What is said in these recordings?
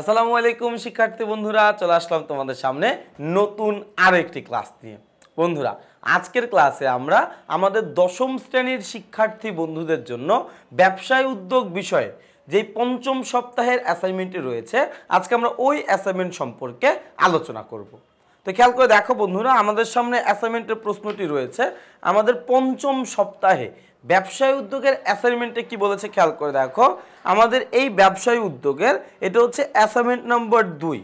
আসসালামু আলাইকুম শিক্ষার্থী বন্ধুরা চলে আসলাম তোমাদের সামনে নতুন আরেকটি ক্লাস নিয়ে বন্ধুরা আজকের ক্লাসে আমরা আমাদের দশম শ্রেণীর শিক্ষার্থী বন্ধুদের জন্য ব্যবসায় উদ্যোগ বিষয়ে যে পঞ্চম সপ্তাহের অ্যাসাইনমেন্টটি রয়েছে আজকে আমরা ওই অ্যাসাইনমেন্ট সম্পর্কে আলোচনা করব। তো খেয়াল করে দেখো বন্ধুরা আমাদের সামনে অ্যাসাইনমেন্টের প্রশ্নটি রয়েছে আমাদের পঞ্চম সপ্তাহে ব্যবসায় উদ্যোগের অ্যাসাইনমেন্টে কি বলেছে খেয়াল করে দেখো আমাদের এই ব্যবসায় উদ্যোগের এটা হচ্ছে অ্যাসাইনমেন্ট নম্বর দুই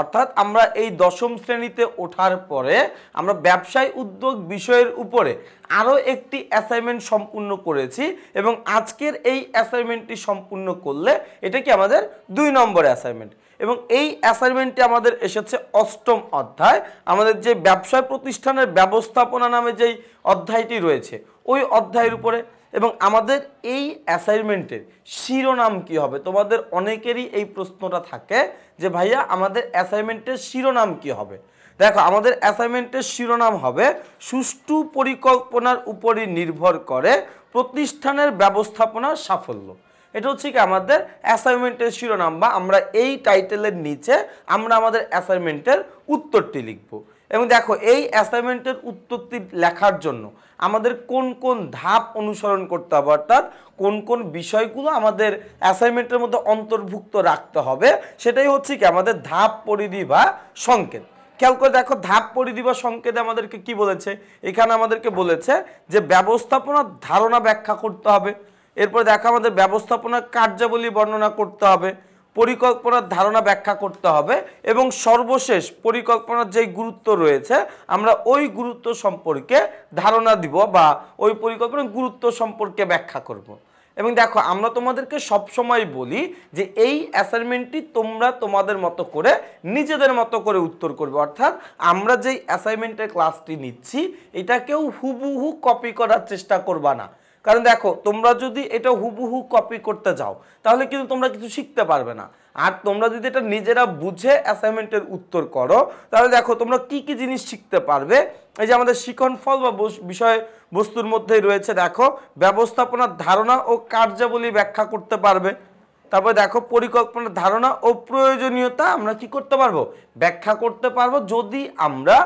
অর্থাৎ আমরা এই দশম শ্রেণীতে ওঠার পরে আমরা ব্যবসায় উদ্যোগ বিষয়ের উপরে আরও একটি অ্যাসাইনমেন্ট সম্পূর্ণ করেছি এবং আজকের এই অ্যাসাইনমেন্টটি সম্পূর্ণ করলে এটা কি আমাদের দুই নম্বর অ্যাসাইনমেন্ট এবং এই অ্যাসাইনমেন্টটি আমাদের এসেছে অষ্টম অধ্যায় আমাদের যে ব্যবসায় প্রতিষ্ঠানের ব্যবস্থাপনা নামে যেই অধ্যায়টি রয়েছে ওই অধ্যায়ের উপরে এবং আমাদের এই অ্যাসাইনমেন্টের শিরোনাম কি হবে তোমাদের অনেকেরই এই প্রশ্নটা থাকে যে ভাইয়া আমাদের অ্যাসাইনমেন্টের শিরোনাম কি হবে দেখো আমাদের অ্যাসাইনমেন্টের শিরোনাম হবে সুষ্ঠু পরিকল্পনার উপরই নির্ভর করে প্রতিষ্ঠানের ব্যবস্থাপনার সাফল্য এটা হচ্ছে কি আমাদের অ্যাসাইনমেন্টের শিরোনাম বা আমরা এই টাইটেলের নিচে আমরা আমাদের অ্যাসাইনমেন্টের উত্তরটি লিখব এবং দেখো এই অ্যাসাইনমেন্টের উত্তরটি লেখার জন্য আমাদের কোন কোন ধাপ অনুসরণ করতে হবে অর্থাৎ কোন কোন বিষয়গুলো আমাদের অ্যাসাইনমেন্টের মধ্যে অন্তর্ভুক্ত রাখতে হবে সেটাই হচ্ছে কি আমাদের ধাপ পরিধি বা সংকেত খেয়াল করে দেখো ধাপ পরিধি বা সংকেতে আমাদেরকে কি বলেছে এখানে আমাদেরকে বলেছে যে ব্যবস্থাপনার ধারণা ব্যাখ্যা করতে হবে এরপর দেখো আমাদের ব্যবস্থাপনার কার্যাবলী বর্ণনা করতে হবে পরিকল্পনার ধারণা ব্যাখ্যা করতে হবে এবং সর্বশেষ পরিকল্পনার যেই গুরুত্ব রয়েছে আমরা ওই গুরুত্ব সম্পর্কে ধারণা দিব বা ওই পরিকল্পনার গুরুত্ব সম্পর্কে ব্যাখ্যা করব। এবং দেখো আমরা তোমাদেরকে সবসময় বলি যে এই অ্যাসাইনমেন্টটি তোমরা তোমাদের মতো করে নিজেদের মতো করে উত্তর করবে অর্থাৎ আমরা যেই অ্যাসাইনমেন্টের ক্লাসটি নিচ্ছি এটা কেউ হুবহু কপি করার চেষ্টা করবা না কারণ দেখো তোমরা যদি এটা হুবহু কপি করতে যাও তাহলে কিন্তু তোমরা কিছু শিখতে পারবে না আর তোমরা যদি এটা নিজেরা বুঝে অ্যাসাইনমেন্টের উত্তর করো তাহলে দেখো তোমরা কি কি জিনিস শিখতে পারবে এই যে আমাদের শিখন ফল বা বিষয় বস্তুর মধ্যেই রয়েছে দেখো ব্যবস্থাপনার ধারণা ও কার্যাবলী ব্যাখ্যা করতে পারবে তারপর দেখো পরিকল্পনার ধারণা ও প্রয়োজনীয়তা আমরা কি করতে পারবো ব্যাখ্যা করতে পারবো যদি আমরা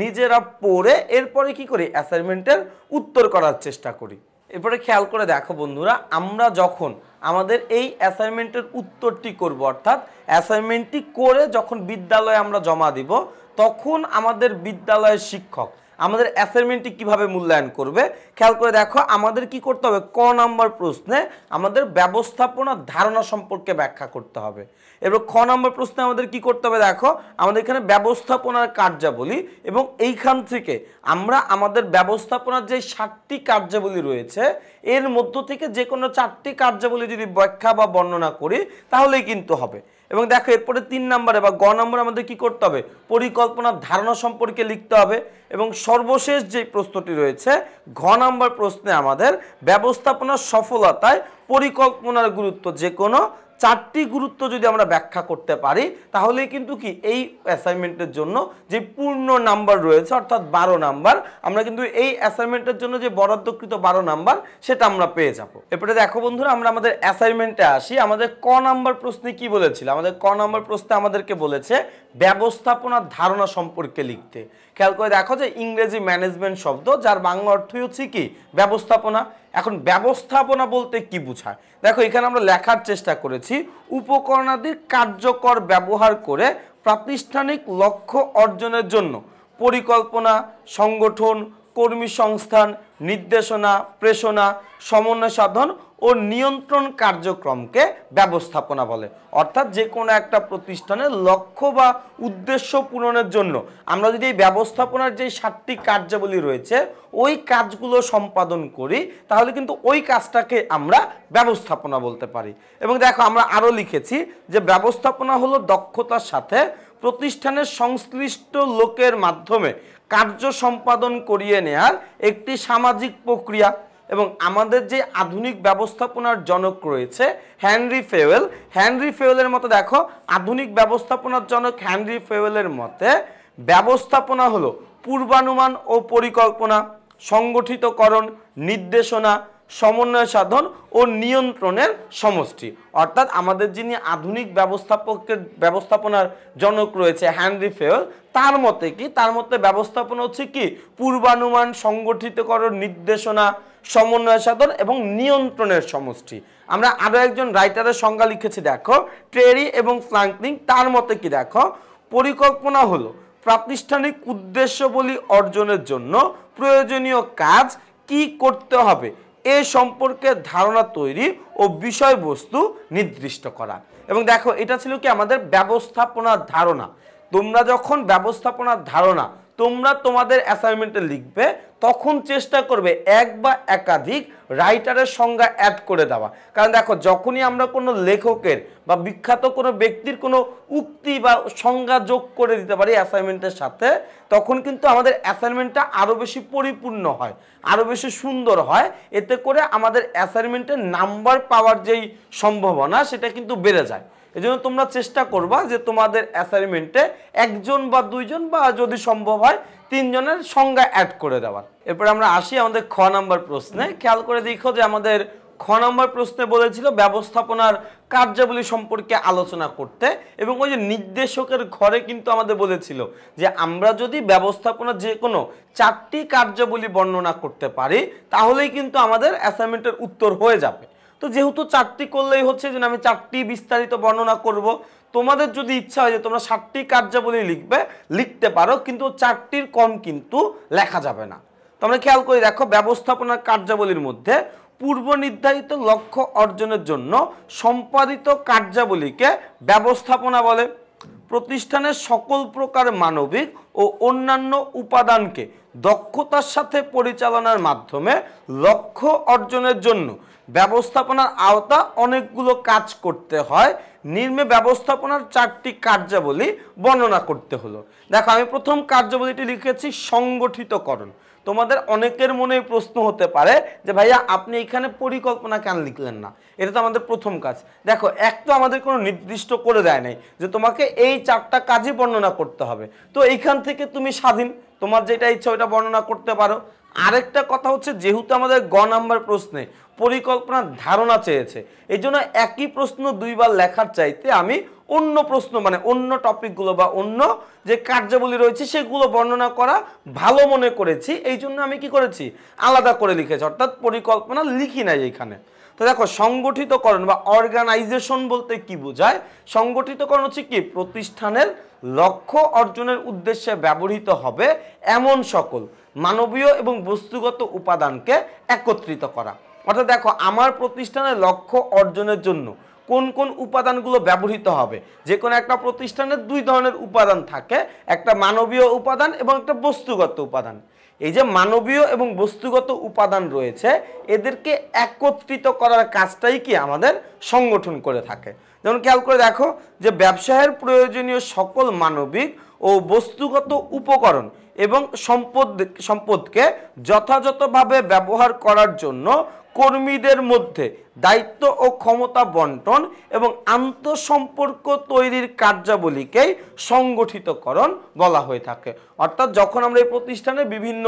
নিজেরা পড়ে এরপরে কি করি অ্যাসাইনমেন্টের উত্তর করার চেষ্টা করি এরপরে খেয়াল করে দেখো বন্ধুরা আমরা যখন আমাদের এই অ্যাসাইনমেন্টের উত্তরটি করব অর্থাৎ অ্যাসাইনমেন্টটি করে যখন বিদ্যালয়ে আমরা জমা দিব তখন আমাদের বিদ্যালয়ের শিক্ষক আমাদের অ্যাসাইনমেন্টটি কিভাবে মূল্যায়ন করবে খেয়াল করে দেখো আমাদের কি করতে হবে ক নম্বর প্রশ্নে আমাদের ব্যবস্থাপনার ধারণা সম্পর্কে ব্যাখ্যা করতে হবে এবার খ নম্বর প্রশ্নে আমাদের কি করতে হবে দেখো আমাদের এখানে ব্যবস্থাপনার কার্যাবলী এবং এইখান থেকে আমরা আমাদের ব্যবস্থাপনার যে সাতটি কার্যাবলী রয়েছে এর মধ্য থেকে যে কোনো চারটি কার্যাবলী যদি ব্যাখ্যা বা বর্ণনা করি তাহলেই কিন্তু হবে এবং দেখো এরপরে তিন নাম্বার বা গ নম্বরে আমাদের কি করতে হবে পরিকল্পনার ধারণা সম্পর্কে লিখতে হবে এবং সর্বশেষ যে প্রশ্নটি রয়েছে ঘ নম্বর প্রশ্নে আমাদের ব্যবস্থাপনার সফলতায় পরিকল্পনার গুরুত্ব যে কোনো চারটি গুরুত্ব যদি আমরা ব্যাখ্যা করতে পারি তাহলে কিন্তু কি এই অ্যাসাইনমেন্টের জন্য যে পূর্ণ নাম্বার রয়েছে অর্থাৎ বারো নাম্বার আমরা কিন্তু এই অ্যাসাইনমেন্টের জন্য যে বরাদ্দকৃত বারো নাম্বার সেটা আমরা পেয়ে যাব এরপরে দেখো বন্ধুরা আমরা আমাদের অ্যাসাইনমেন্টে আসি আমাদের ক নাম্বার প্রশ্নে কি বলেছিল আমাদের ক নাম্বার প্রশ্নে আমাদেরকে বলেছে ব্যবস্থাপনার ধারণা সম্পর্কে লিখতে খেয়াল করে দেখো যে ইংরেজি ম্যানেজমেন্ট শব্দ যার বাংলা অর্থই হচ্ছে কি ব্যবস্থাপনা এখন ব্যবস্থাপনা বলতে কি বোঝায় দেখো এখানে আমরা লেখার চেষ্টা করেছি উপকরণাদির কার্যকর ব্যবহার করে প্রাতিষ্ঠানিক লক্ষ্য অর্জনের জন্য পরিকল্পনা সংগঠন কর্মী সংস্থান নির্দেশনা প্রেষণা সমন্বয় সাধন ও নিয়ন্ত্রণ কার্যক্রমকে ব্যবস্থাপনা বলে অর্থাৎ যে কোনো একটা প্রতিষ্ঠানের লক্ষ্য বা উদ্দেশ্য পূরণের জন্য আমরা যদি এই ব্যবস্থাপনার যে সাতটি কার্যাবলী রয়েছে ওই কাজগুলো সম্পাদন করি তাহলে কিন্তু ওই কাজটাকে আমরা ব্যবস্থাপনা বলতে পারি এবং দেখো আমরা আরও লিখেছি যে ব্যবস্থাপনা হলো দক্ষতার সাথে প্রতিষ্ঠানের সংশ্লিষ্ট লোকের মাধ্যমে কার্য সম্পাদন করিয়ে নেয়ার একটি সামাজিক প্রক্রিয়া এবং আমাদের যে আধুনিক ব্যবস্থাপনার জনক রয়েছে হ্যানরি ফেওয়েল হ্যানরি ফেওয়েলের মতো দেখো আধুনিক ব্যবস্থাপনার জনক হ্যানরি ফেওয়েলের মতে ব্যবস্থাপনা হলো পূর্বানুমান ও পরিকল্পনা সংগঠিতকরণ নির্দেশনা সমন্বয় সাধন ও নিয়ন্ত্রণের সমষ্টি অর্থাৎ আমাদের যিনি আধুনিক ব্যবস্থাপকের ব্যবস্থাপনার জনক রয়েছে হ্যানরি ফেওয়েল তার মতে কি তার মতে ব্যবস্থাপনা হচ্ছে কি পূর্বানুমান সংগঠিতকরণ নির্দেশনা সমন্বয় সাধন এবং নিয়ন্ত্রণের সমষ্টি আমরা আরও একজন রাইটারের সংজ্ঞা লিখেছি দেখো ট্রেরি এবং ফ্রাঙ্কলিং তার মতে কি দেখো পরিকল্পনা হলো প্রাতিষ্ঠানিক উদ্দেশ্যবলী অর্জনের জন্য প্রয়োজনীয় কাজ কি করতে হবে এ সম্পর্কে ধারণা তৈরি ও বিষয়বস্তু নির্দিষ্ট করা এবং দেখো এটা ছিল কি আমাদের ব্যবস্থাপনার ধারণা তোমরা যখন ব্যবস্থাপনার ধারণা তোমরা তোমাদের অ্যাসাইনমেন্টে লিখবে তখন চেষ্টা করবে এক বা একাধিক রাইটারের সংজ্ঞা অ্যাড করে দেওয়া কারণ দেখো যখনই আমরা কোনো লেখকের বা বিখ্যাত কোনো ব্যক্তির কোনো উক্তি বা সংজ্ঞা যোগ করে দিতে পারি অ্যাসাইনমেন্টের সাথে তখন কিন্তু আমাদের অ্যাসাইনমেন্টটা আরও বেশি পরিপূর্ণ হয় আরও বেশি সুন্দর হয় এতে করে আমাদের অ্যাসাইনমেন্টের নাম্বার পাওয়ার যেই সম্ভাবনা সেটা কিন্তু বেড়ে যায় এজন্য তোমরা চেষ্টা করবা যে তোমাদের অ্যাসাইনমেন্টে একজন বা দুইজন বা যদি সম্ভব হয় তিনজনের সংজ্ঞা অ্যাড করে দেওয়ার এরপরে আমরা আসি আমাদের খ নাম্বার প্রশ্নে খেয়াল করে দেখো যে আমাদের খ নম্বর প্রশ্নে বলেছিল ব্যবস্থাপনার কার্যাবলী সম্পর্কে আলোচনা করতে এবং ওই যে নির্দেশকের ঘরে কিন্তু আমাদের বলেছিল যে আমরা যদি ব্যবস্থাপনা যে কোনো চারটি কার্যাবলী বর্ণনা করতে পারি তাহলেই কিন্তু আমাদের অ্যাসাইনমেন্টের উত্তর হয়ে যাবে তো যেহেতু চারটি করলেই হচ্ছে যে আমি চারটি বিস্তারিত বর্ণনা করব তোমাদের যদি ইচ্ছা হয় যে তোমরা সাতটি কার্যাবলী লিখবে লিখতে পারো কিন্তু চারটির কম কিন্তু লেখা যাবে না তোমরা খেয়াল করে দেখো ব্যবস্থাপনার কার্যাবলীর মধ্যে পূর্ব নির্ধারিত লক্ষ্য অর্জনের জন্য সম্পাদিত কার্যাবলীকে ব্যবস্থাপনা বলে প্রতিষ্ঠানের সকল প্রকার মানবিক ও অন্যান্য উপাদানকে দক্ষতার সাথে পরিচালনার মাধ্যমে লক্ষ্য অর্জনের জন্য ব্যবস্থাপনার আওতা অনেকগুলো কাজ করতে হয় নির্মে ব্যবস্থাপনার চারটি কার্যাবলী বর্ণনা করতে হলো দেখো আমি প্রথম কার্যাবলীটি লিখেছি সংগঠিতকরণ তোমাদের অনেকের মনে প্রশ্ন হতে পারে যে ভাইয়া আপনি এখানে পরিকল্পনা কেন লিখলেন না এটা তো আমাদের প্রথম কাজ দেখো এক তো আমাদের কোনো নির্দিষ্ট করে দেয় নাই যে তোমাকে এই চারটা কাজই বর্ণনা করতে হবে তো এইখান থেকে তুমি স্বাধীন তোমার যেটা ইচ্ছা ওইটা বর্ণনা করতে পারো আরেকটা কথা হচ্ছে যেহেতু আমাদের গ নাম্বার প্রশ্নে পরিকল্পনার ধারণা চেয়েছে এই জন্য একই প্রশ্ন দুইবার লেখার চাইতে আমি অন্য প্রশ্ন মানে অন্য টপিকগুলো বা অন্য যে কার্যাবলী রয়েছে সেগুলো বর্ণনা করা ভালো মনে করেছি এই জন্য আমি কি করেছি আলাদা করে লিখেছি অর্থাৎ পরিকল্পনা লিখি নাই এইখানে তো দেখো সংগঠিতকরণ বা অর্গানাইজেশন বলতে কি বোঝায় সংগঠিতকরণ হচ্ছে কি প্রতিষ্ঠানের লক্ষ্য অর্জনের উদ্দেশ্যে ব্যবহৃত হবে এমন সকল মানবীয় এবং বস্তুগত উপাদানকে একত্রিত করা অর্থাৎ দেখো আমার প্রতিষ্ঠানের লক্ষ্য অর্জনের জন্য কোন কোন উপাদানগুলো ব্যবহৃত হবে যে কোনো একটা প্রতিষ্ঠানের দুই ধরনের উপাদান থাকে একটা মানবীয় উপাদান এবং একটা বস্তুগত উপাদান এই যে মানবীয় এবং বস্তুগত উপাদান রয়েছে এদেরকে একত্রিত করার কাজটাই কি আমাদের সংগঠন করে থাকে যেমন খেয়াল করে দেখো যে ব্যবসায়ের প্রয়োজনীয় সকল মানবিক ও বস্তুগত উপকরণ এবং সম্পদ সম্পদকে যথাযথভাবে ব্যবহার করার জন্য কর্মীদের মধ্যে দায়িত্ব ও ক্ষমতা বন্টন এবং আন্তঃসম্পর্ক তৈরির কার্যাবলীকেই সংগঠিতকরণ বলা হয়ে থাকে অর্থাৎ যখন আমরা এই প্রতিষ্ঠানে বিভিন্ন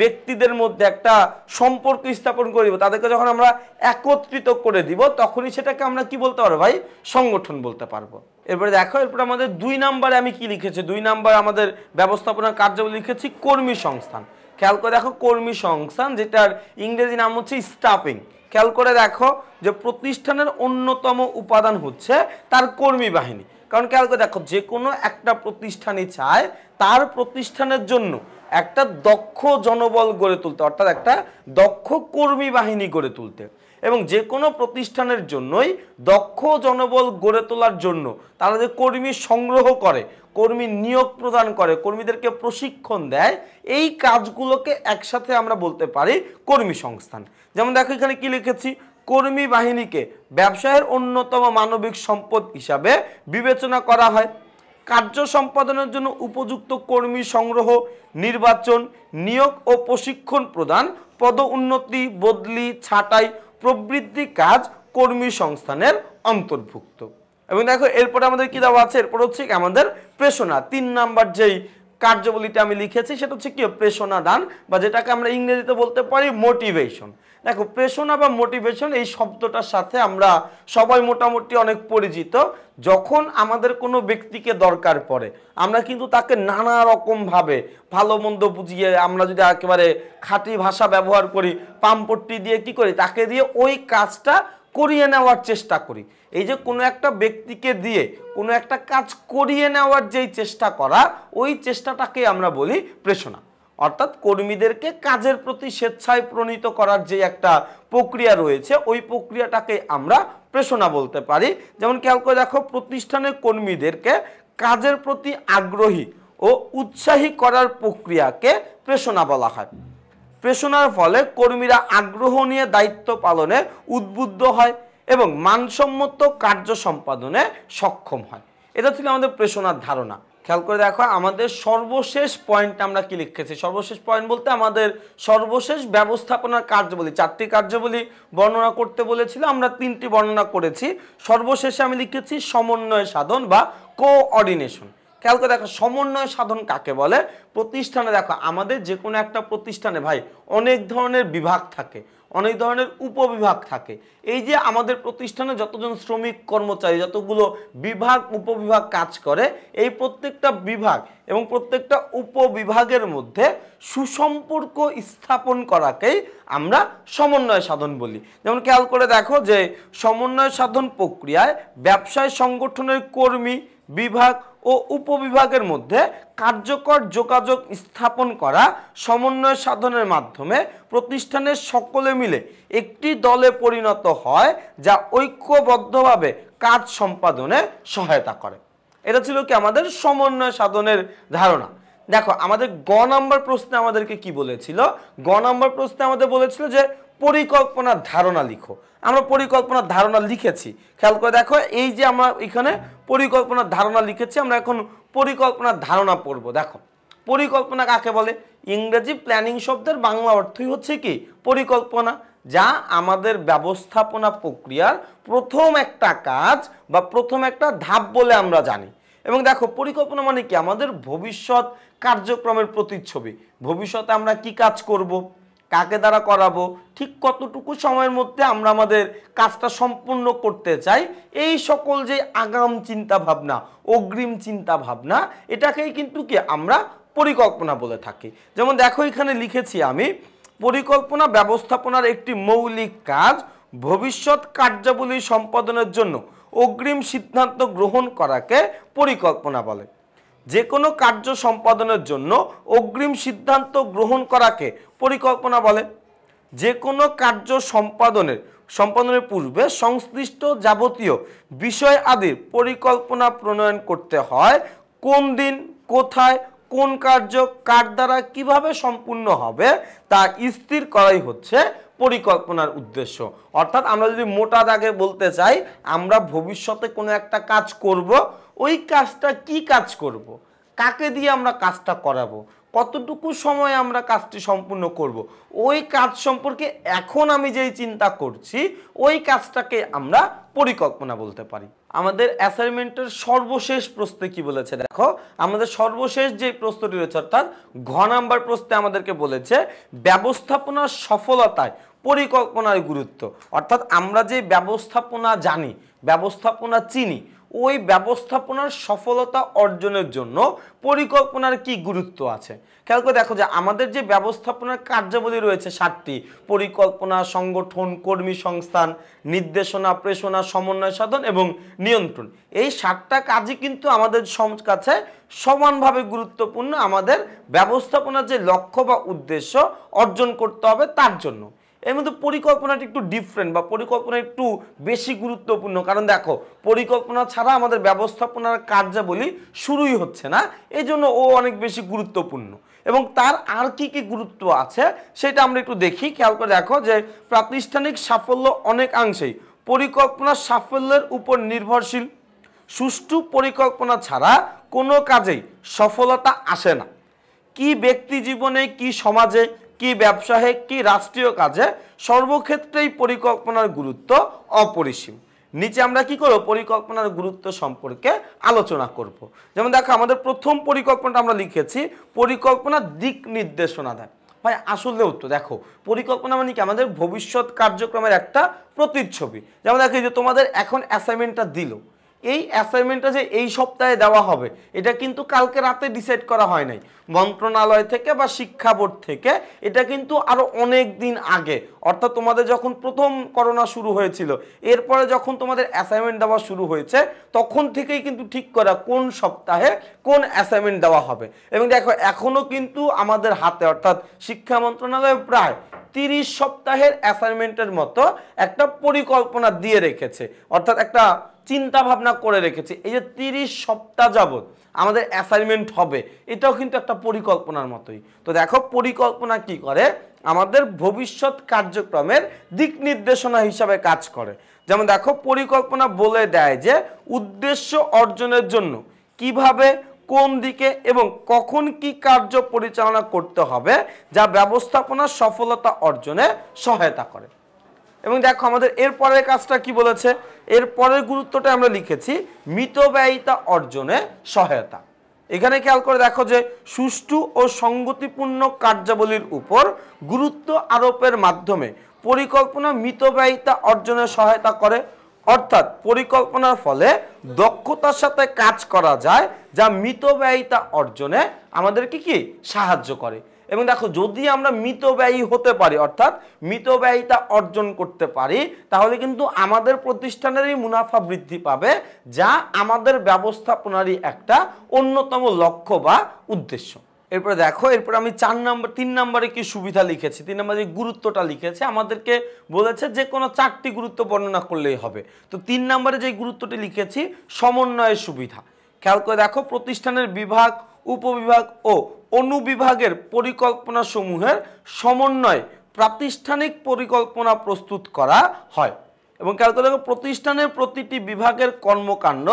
ব্যক্তিদের মধ্যে একটা সম্পর্ক স্থাপন করে দিব তাদেরকে যখন আমরা একত্রিত করে দিব তখনই সেটাকে আমরা কি বলতে পারবো ভাই সংগঠন বলতে পারবো এরপরে দেখো এরপরে আমাদের দুই নাম্বারে আমি কি লিখেছি দুই নাম্বার আমাদের ব্যবস্থাপনা কার্যাবলী লিখেছি কর্মী সংস্থান খেয়াল করে দেখো কর্মী সংস্থান যেটার ইংরেজি নাম হচ্ছে স্টাফিং খেয়াল করে দেখো যে প্রতিষ্ঠানের অন্যতম উপাদান হচ্ছে তার কর্মী বাহিনী কারণ খেয়াল করে দেখো যে কোনো একটা প্রতিষ্ঠানে চায় তার প্রতিষ্ঠানের জন্য একটা দক্ষ জনবল গড়ে তুলতে অর্থাৎ একটা দক্ষ কর্মী বাহিনী গড়ে তুলতে এবং যে কোনো প্রতিষ্ঠানের জন্যই দক্ষ জনবল গড়ে তোলার জন্য তারা যে কর্মী সংগ্রহ করে কর্মী নিয়োগ প্রদান করে কর্মীদেরকে প্রশিক্ষণ দেয় এই কাজগুলোকে একসাথে আমরা বলতে পারি কর্মী সংস্থান যেমন দেখো এখানে কি লিখেছি কর্মী বাহিনীকে ব্যবসায়ের অন্যতম মানবিক সম্পদ হিসাবে বিবেচনা করা হয় কার্য সম্পাদনের জন্য উপযুক্ত কর্মী সংগ্রহ নির্বাচন নিয়োগ ও প্রশিক্ষণ প্রদান পদ উন্নতি বদলি ছাঁটাই প্রবৃদ্ধি কাজ কর্মী সংস্থানের অন্তর্ভুক্ত এবং দেখো এরপরে আমাদের কী দেওয়া আছে এরপর হচ্ছে আমাদের প্রেষণা তিন নাম্বার যেই কার্যবলীটা আমি লিখেছি সেটা হচ্ছে কি প্রেষণা দান বা যেটাকে আমরা ইংরেজিতে বলতে পারি মোটিভেশন দেখো পেশনা বা মোটিভেশন এই শব্দটার সাথে আমরা সবাই মোটামুটি অনেক পরিচিত যখন আমাদের কোনো ব্যক্তিকে দরকার পড়ে আমরা কিন্তু তাকে নানা রকমভাবে ভালো মন্দ বুঝিয়ে আমরা যদি একেবারে খাঁটি ভাষা ব্যবহার করি পাম্পট্টি দিয়ে কি করি তাকে দিয়ে ওই কাজটা করিয়ে নেওয়ার চেষ্টা করি এই যে কোনো একটা ব্যক্তিকে দিয়ে কোনো একটা কাজ করিয়ে নেওয়ার যেই চেষ্টা করা ওই চেষ্টাটাকে আমরা বলি প্রেষণা অর্থাৎ কর্মীদেরকে কাজের প্রতি স্বেচ্ছায় প্রণীত করার যে একটা প্রক্রিয়া রয়েছে ওই প্রক্রিয়াটাকে আমরা প্রেষণা বলতে পারি যেমন খেয়াল করে দেখো প্রতিষ্ঠানের কর্মীদেরকে কাজের প্রতি আগ্রহী ও উৎসাহী করার প্রক্রিয়াকে প্রেষণা বলা হয় প্রেষণার ফলে কর্মীরা আগ্রহ নিয়ে দায়িত্ব পালনে উদ্বুদ্ধ হয় এবং মানসম্মত কার্য সম্পাদনে সক্ষম হয় এটা ছিল আমাদের প্রেষণার ধারণা খেয়াল করে দেখো আমাদের সর্বশেষ পয়েন্ট আমরা কি লিখেছি সর্বশেষ পয়েন্ট বলতে আমাদের সর্বশেষ ব্যবস্থাপনার কার্যবলী চারটি কার্যবলী বর্ণনা করতে বলেছিল আমরা তিনটি বর্ণনা করেছি সর্বশেষে আমি লিখেছি সমন্বয় সাধন বা কোঅর্ডিনেশন খেয়াল করে দেখো সমন্বয় সাধন কাকে বলে প্রতিষ্ঠানে দেখো আমাদের যে কোনো একটা প্রতিষ্ঠানে ভাই অনেক ধরনের বিভাগ থাকে অনেক ধরনের উপবিভাগ থাকে এই যে আমাদের প্রতিষ্ঠানে যতজন শ্রমিক কর্মচারী যতগুলো বিভাগ উপবিভাগ কাজ করে এই প্রত্যেকটা বিভাগ এবং প্রত্যেকটা উপবিভাগের মধ্যে সুসম্পর্ক স্থাপন করাকেই আমরা সমন্বয় সাধন বলি যেমন খেয়াল করে দেখো যে সমন্বয় সাধন প্রক্রিয়ায় ব্যবসায় সংগঠনের কর্মী বিভাগ ও উপবিভাগের মধ্যে কার্যকর যোগাযোগ স্থাপন করা সমন্বয় সাধনের মাধ্যমে প্রতিষ্ঠানের সকলে মিলে একটি দলে পরিণত হয় যা ঐক্যবদ্ধভাবে কাজ সম্পাদনে সহায়তা করে এটা ছিল কি আমাদের সমন্বয় সাধনের ধারণা দেখো আমাদের গ নাম্বার প্রশ্নে আমাদেরকে কি বলেছিল গ নাম্বার প্রশ্নে আমাদের বলেছিল যে পরিকল্পনার ধারণা লিখো আমরা পরিকল্পনার ধারণা লিখেছি খেয়াল করে দেখো এই যে আমরা এখানে পরিকল্পনার ধারণা লিখেছি আমরা এখন পরিকল্পনার ধারণা পড়ব দেখো পরিকল্পনা কাকে বলে ইংরেজি প্ল্যানিং শব্দের বাংলা অর্থই হচ্ছে কি পরিকল্পনা যা আমাদের ব্যবস্থাপনা প্রক্রিয়ার প্রথম একটা কাজ বা প্রথম একটা ধাপ বলে আমরা জানি এবং দেখো পরিকল্পনা মানে কি আমাদের ভবিষ্যৎ কার্যক্রমের প্রতিচ্ছবি ভবিষ্যতে আমরা কি কাজ করব। কাকে দ্বারা করাবো ঠিক কতটুকু সময়ের মধ্যে আমরা আমাদের কাজটা সম্পূর্ণ করতে চাই এই সকল যে আগাম চিন্তা ভাবনা অগ্রিম চিন্তা ভাবনা এটাকেই কিন্তু কি আমরা পরিকল্পনা বলে থাকি যেমন দেখো এখানে লিখেছি আমি পরিকল্পনা ব্যবস্থাপনার একটি মৌলিক কাজ ভবিষ্যৎ কার্যাবলী সম্পাদনের জন্য অগ্রিম সিদ্ধান্ত গ্রহণ করাকে পরিকল্পনা বলে যে কোনো কার্য সম্পাদনের জন্য অগ্রিম সিদ্ধান্ত গ্রহণ করাকে পরিকল্পনা বলে যে কোনো কার্য সম্পাদনের সম্পাদনের পূর্বে সংশ্লিষ্ট যাবতীয় বিষয় আদির পরিকল্পনা প্রণয়ন করতে হয় কোন দিন কোথায় কোন কার্য কার দ্বারা কিভাবে সম্পূর্ণ হবে তা স্থির করাই হচ্ছে পরিকল্পনার উদ্দেশ্য অর্থাৎ আমরা যদি মোটা দাগে বলতে চাই আমরা ভবিষ্যতে কোনো একটা কাজ করব ওই কাজটা কি কাজ করব। কাকে দিয়ে আমরা কাজটা করাবো কতটুকু সময় আমরা কাজটি সম্পূর্ণ করব। ওই কাজ সম্পর্কে এখন আমি যেই চিন্তা করছি ওই কাজটাকে আমরা পরিকল্পনা বলতে পারি আমাদের অ্যাসাইনমেন্টের সর্বশেষ প্রশ্নে কি বলেছে দেখো আমাদের সর্বশেষ যে প্রশ্নটি রয়েছে অর্থাৎ ঘ নাম্বার প্রশ্নে আমাদেরকে বলেছে ব্যবস্থাপনার সফলতায় পরিকল্পনার গুরুত্ব অর্থাৎ আমরা যে ব্যবস্থাপনা জানি ব্যবস্থাপনা চিনি ওই ব্যবস্থাপনার সফলতা অর্জনের জন্য পরিকল্পনার কি গুরুত্ব আছে খেয়াল করে দেখো যে আমাদের যে ব্যবস্থাপনার কার্যাবলী রয়েছে সাতটি পরিকল্পনা সংগঠন কর্মী সংস্থান নির্দেশনা প্রেষণা সমন্বয় সাধন এবং নিয়ন্ত্রণ এই সাতটা কাজই কিন্তু আমাদের কাছে সমানভাবে গুরুত্বপূর্ণ আমাদের ব্যবস্থাপনার যে লক্ষ্য বা উদ্দেশ্য অর্জন করতে হবে তার জন্য এর মধ্যে পরিকল্পনাটি একটু ডিফারেন্ট বা পরিকল্পনা একটু বেশি গুরুত্বপূর্ণ কারণ দেখো পরিকল্পনা ছাড়া আমাদের ব্যবস্থাপনার কার্যাবলী শুরুই হচ্ছে না এই জন্য ও অনেক বেশি গুরুত্বপূর্ণ এবং তার আর কি কি গুরুত্ব আছে সেটা আমরা একটু দেখি খেয়াল করে দেখো যে প্রাতিষ্ঠানিক সাফল্য অনেকাংশেই পরিকল্পনা সাফল্যের উপর নির্ভরশীল সুষ্ঠু পরিকল্পনা ছাড়া কোনো কাজেই সফলতা আসে না কি ব্যক্তি জীবনে কি সমাজে কি ব্যবসায়ে কি রাষ্ট্রীয় কাজে সর্বক্ষেত্রেই পরিকল্পনার গুরুত্ব অপরিসীম নিচে আমরা কি করব পরিকল্পনার গুরুত্ব সম্পর্কে আলোচনা করব। যেমন দেখো আমাদের প্রথম পরিকল্পনাটা আমরা লিখেছি পরিকল্পনার দিক নির্দেশনা দেয় ভাই আসলে উত্তর দেখো পরিকল্পনা মানে কি আমাদের ভবিষ্যৎ কার্যক্রমের একটা প্রতিচ্ছবি যেমন দেখো যে তোমাদের এখন অ্যাসাইনমেন্টটা দিল এই অ্যাসাইনমেন্টটা যে এই সপ্তাহে দেওয়া হবে এটা কিন্তু কালকে রাতে ডিসাইড করা হয় নাই মন্ত্রণালয় থেকে বা শিক্ষা বোর্ড থেকে এটা কিন্তু আরও অনেক দিন আগে অর্থাৎ তোমাদের যখন প্রথম করোনা শুরু হয়েছিল এরপরে যখন তোমাদের অ্যাসাইনমেন্ট দেওয়া শুরু হয়েছে তখন থেকেই কিন্তু ঠিক করা কোন সপ্তাহে কোন অ্যাসাইনমেন্ট দেওয়া হবে এবং দেখো এখনও কিন্তু আমাদের হাতে অর্থাৎ শিক্ষা মন্ত্রণালয় প্রায় তিরিশ সপ্তাহের অ্যাসাইনমেন্টের মতো একটা পরিকল্পনা দিয়ে রেখেছে অর্থাৎ একটা চিন্তা ভাবনা করে রেখেছে এই যে তিরিশ সপ্তাহ যাবৎ আমাদের অ্যাসাইনমেন্ট হবে এটাও কিন্তু একটা পরিকল্পনার মতোই তো দেখো পরিকল্পনা কি করে আমাদের ভবিষ্যৎ কার্যক্রমের দিক নির্দেশনা হিসাবে কাজ করে যেমন দেখো পরিকল্পনা বলে দেয় যে উদ্দেশ্য অর্জনের জন্য কিভাবে কোন দিকে এবং কখন কি কার্য পরিচালনা করতে হবে যা ব্যবস্থাপনা সফলতা অর্জনে সহায়তা করে এবং দেখো আমাদের এরপরের কাজটা কি বলেছে এরপরের গুরুত্বটা আমরা লিখেছি মিতব্যয়িতা অর্জনে সহায়তা এখানে খেয়াল করে দেখো যে সুষ্ঠু ও সংগতিপূর্ণ কার্যাবলীর উপর গুরুত্ব আরোপের মাধ্যমে পরিকল্পনা মিতব্যয়িতা অর্জনে সহায়তা করে অর্থাৎ পরিকল্পনার ফলে দক্ষতার সাথে কাজ করা যায় যা মিতব্যয়িতা অর্জনে আমাদেরকে কি সাহায্য করে এবং দেখো যদি আমরা মিতব্যয়ী হতে পারি অর্থাৎ মিতব্যয়িতা অর্জন করতে পারি তাহলে কিন্তু আমাদের প্রতিষ্ঠানেরই মুনাফা বৃদ্ধি পাবে যা আমাদের ব্যবস্থাপনারই একটা অন্যতম লক্ষ্য বা উদ্দেশ্য এরপরে দেখো এরপরে আমি চার নম্বর তিন নম্বরে কি সুবিধা লিখেছি তিন নম্বরে গুরুত্বটা লিখেছে আমাদেরকে বলেছে যে কোনো চারটি গুরুত্ব বর্ণনা করলেই হবে তো তিন নম্বরে যে গুরুত্বটি লিখেছি সমন্বয়ের সুবিধা খেয়াল করে দেখো প্রতিষ্ঠানের বিভাগ উপবিভাগ ও অনুবিভাগের পরিকল্পনা সমূহের সমন্বয় প্রাতিষ্ঠানিক পরিকল্পনা প্রস্তুত করা হয় এবং খেয়াল করে প্রতিষ্ঠানের প্রতিটি বিভাগের কর্মকাণ্ড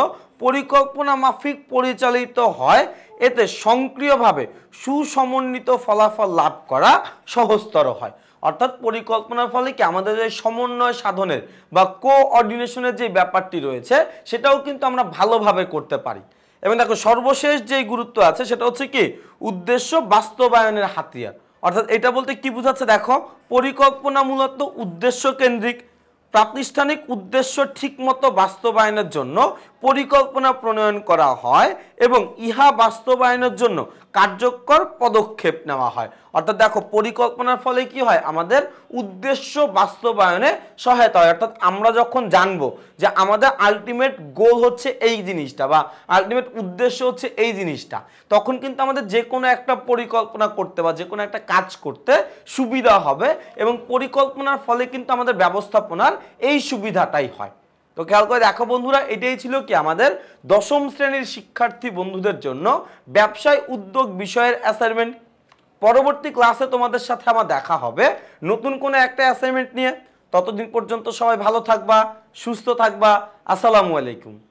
পরিকল্পনা মাফিক পরিচালিত হয় এতে সক্রিয়ভাবে সুসমন্বিত ফলাফল লাভ করা সহজতর হয় অর্থাৎ পরিকল্পনার ফলে কি আমাদের যে সমন্বয় সাধনের বা কোঅর্ডিনেশনের যে ব্যাপারটি রয়েছে সেটাও কিন্তু আমরা ভালোভাবে করতে পারি এবং দেখো সর্বশেষ যে গুরুত্ব আছে সেটা হচ্ছে কি উদ্দেশ্য বাস্তবায়নের হাতিয়ার অর্থাৎ এটা বলতে কি বোঝাচ্ছে দেখো পরিকল্পনা মূলত উদ্দেশ্য কেন্দ্রিক প্রাতিষ্ঠানিক উদ্দেশ্য ঠিকমতো বাস্তবায়নের জন্য পরিকল্পনা প্রণয়ন করা হয় এবং ইহা বাস্তবায়নের জন্য কার্যকর পদক্ষেপ নেওয়া হয় অর্থাৎ দেখো পরিকল্পনার ফলে কি হয় আমাদের উদ্দেশ্য বাস্তবায়নে সহায়তা হয় অর্থাৎ আমরা যখন জানবো যে আমাদের আলটিমেট গোল হচ্ছে এই জিনিসটা বা আলটিমেট উদ্দেশ্য হচ্ছে এই জিনিসটা তখন কিন্তু আমাদের যে কোনো একটা পরিকল্পনা করতে বা যে কোনো একটা কাজ করতে সুবিধা হবে এবং পরিকল্পনার ফলে কিন্তু আমাদের ব্যবস্থাপনার এই সুবিধাটাই হয় তো খেয়াল করে দেখো বন্ধুরা এটাই ছিল কি আমাদের দশম শ্রেণীর শিক্ষার্থী বন্ধুদের জন্য ব্যবসায় উদ্যোগ বিষয়ের অ্যাসাইনমেন্ট পরবর্তী ক্লাসে তোমাদের সাথে আমার দেখা হবে নতুন কোনো একটা অ্যাসাইনমেন্ট নিয়ে ততদিন পর্যন্ত সবাই ভালো থাকবা সুস্থ থাকবা আসসালামু আলাইকুম